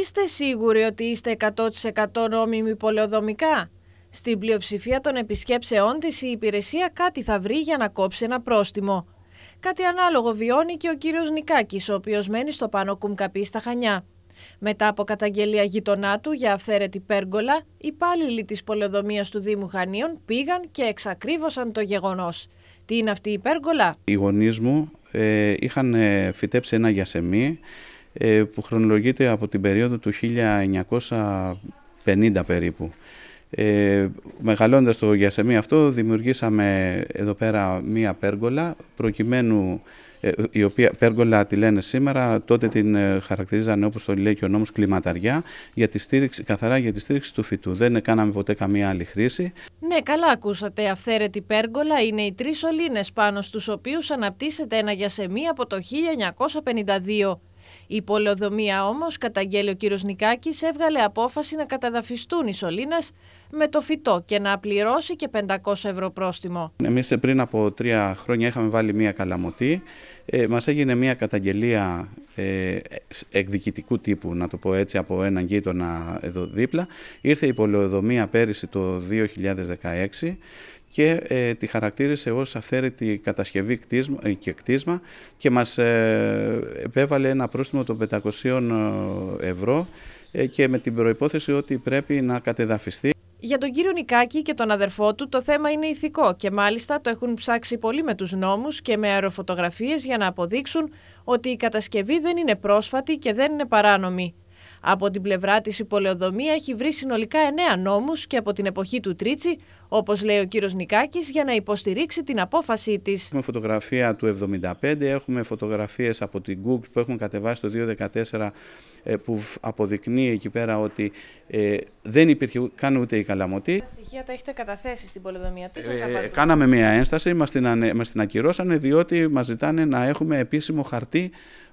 Είστε σίγουροι ότι είστε 100% νόμιμοι πολεοδομικά. Στην πλειοψηφία των επισκέψεών της η υπηρεσία κάτι θα βρει για να κόψει ένα πρόστιμο. Κάτι ανάλογο βιώνει και ο κύριος Νικάκης, ο οποίος μένει στο πάνω κουμκαπί στα Χανιά. Μετά από καταγγελία γειτονά του για αυθαίρετη πέργολα, οι υπάλληλοι της πολεοδομίας του Δήμου Χανίων πήγαν και εξακρίβωσαν το γεγονός. Τι είναι αυτή η πέργολα? Οι γονείς μου ε, είχαν ε, φυτέψει ένα γιασεμί ε, που χρονολογείται από την περίοδο του 1950 περίπου. Ε, μεγαλώντας το γιασεμί αυτό δημιουργήσαμε εδώ πέρα μία πέργολα προκειμένου ε, η οποία πέργολα τη λένε σήμερα, τότε την ε, χαρακτηρίζανε όπως το λέει και ο νόμος κλιματαριά για τη στήριξη, καθαρά για τη στήριξη του φυτού. Δεν έκαναμε ποτέ καμία άλλη χρήση. Ναι, καλά ακούσατε. Αυθαίρετη πέργολα είναι οι τρεις σωλήνες πάνω στους οποίους αναπτύσσεται ένα γιασεμί από το 1952. Η πολεοδομία όμως, καταγγέλει ο κύριος Νικάκης, έβγαλε απόφαση να καταδαφιστούν οι σωλήνες με το φυτό και να πληρώσει και 500 ευρώ πρόστιμο. Εμείς ε, πριν από τρία χρόνια είχαμε βάλει μία καλαμωτή. Ε, Μας έγινε μία καταγγελία ε, εκδικητικού τύπου, να το πω έτσι, από έναν γείτονα εδώ δίπλα. Ήρθε η πολεοδομία πέρυσι το 2016 και ε, τη χαρακτήρισε ως αυθαίρετη κατασκευή κτίσμα, ε, και κτίσμα και μας ε, επέβαλε ένα πρόστιμο των 500 ευρώ και με την προϋπόθεση ότι πρέπει να κατεδαφιστεί. Για τον κύριο Νικάκη και τον αδερφό του το θέμα είναι ηθικό και μάλιστα το έχουν ψάξει πολύ με τους νόμους και με αεροφωτογραφίες για να αποδείξουν ότι η κατασκευή δεν είναι πρόσφατη και δεν είναι παράνομη. Από την πλευρά της, η πολεοδομία έχει βρει συνολικά εννέα νόμους και από την εποχή του Τρίτσι, όπως λέει ο κύριος Νικάκης, για να υποστηρίξει την απόφασή της. Έχουμε φωτογραφία του 1975, έχουμε φωτογραφίες από την Google που έχουν κατεβάσει το 2014 ε, που αποδεικνύει εκεί πέρα ότι ε, δεν υπήρχε καν ούτε η καλαμωτή. Τα στοιχεία τα έχετε καταθέσει στην πολεοδομία. Τι σας ε, κάναμε μια ένσταση, μας την, μας την ακυρώσανε διότι μας ζητάνε να έχουμε επίσημο χαρτί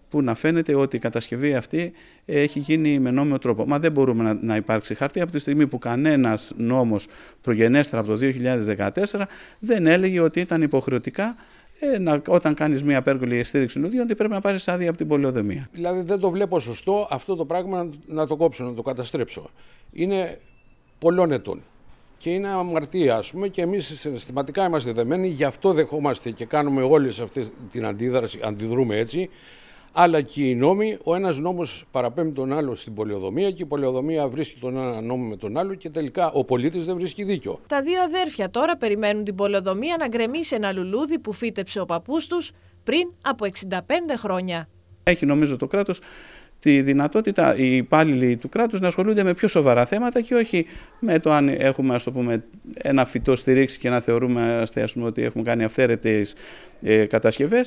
που να φαίνεται ότι η κατασκευή αυτή έχει γίνει με νόμιμο τρόπο. Μα δεν μπορούμε να, να υπάρξει χαρτί από τη στιγμή που κανένας νόμος προγενέστερα από το 2014 δεν έλεγε ότι ήταν υποχρεωτικά ε, να, όταν κάνεις μια απέργολη στήριξη λουδιών ότι πρέπει να πάρεις άδεια από την πολεοδομία. Δηλαδή δεν το βλέπω σωστό αυτό το πράγμα να, το κόψω, να το καταστρέψω. Είναι πολλών ετών. Και είναι αμαρτία, ας πούμε, και εμείς συναισθηματικά είμαστε δεμένοι, γι' αυτό δεχόμαστε και κάνουμε όλες αυτή την αντίδραση, αντιδρούμε έτσι αλλά και οι νόμοι, ο ένας νόμος παραπέμπει τον άλλο στην πολεοδομία και η πολεοδομία βρίσκει τον ένα νόμο με τον άλλο και τελικά ο πολίτης δεν βρίσκει δίκιο. Τα δύο αδέρφια τώρα περιμένουν την πολεοδομία να γκρεμίσει ένα λουλούδι που φύτεψε ο παππούς τους πριν από 65 χρόνια. Έχει νομίζω το κράτος τη δυνατότητα οι υπάλληλοι του κράτους να ασχολούνται με πιο σοβαρά θέματα και όχι με το αν έχουμε ας το πούμε, ένα φυτό στηρίξει και να θεωρούμε ας ότι έχουμε κάνει αυθαίρετες ε, κατασκευές.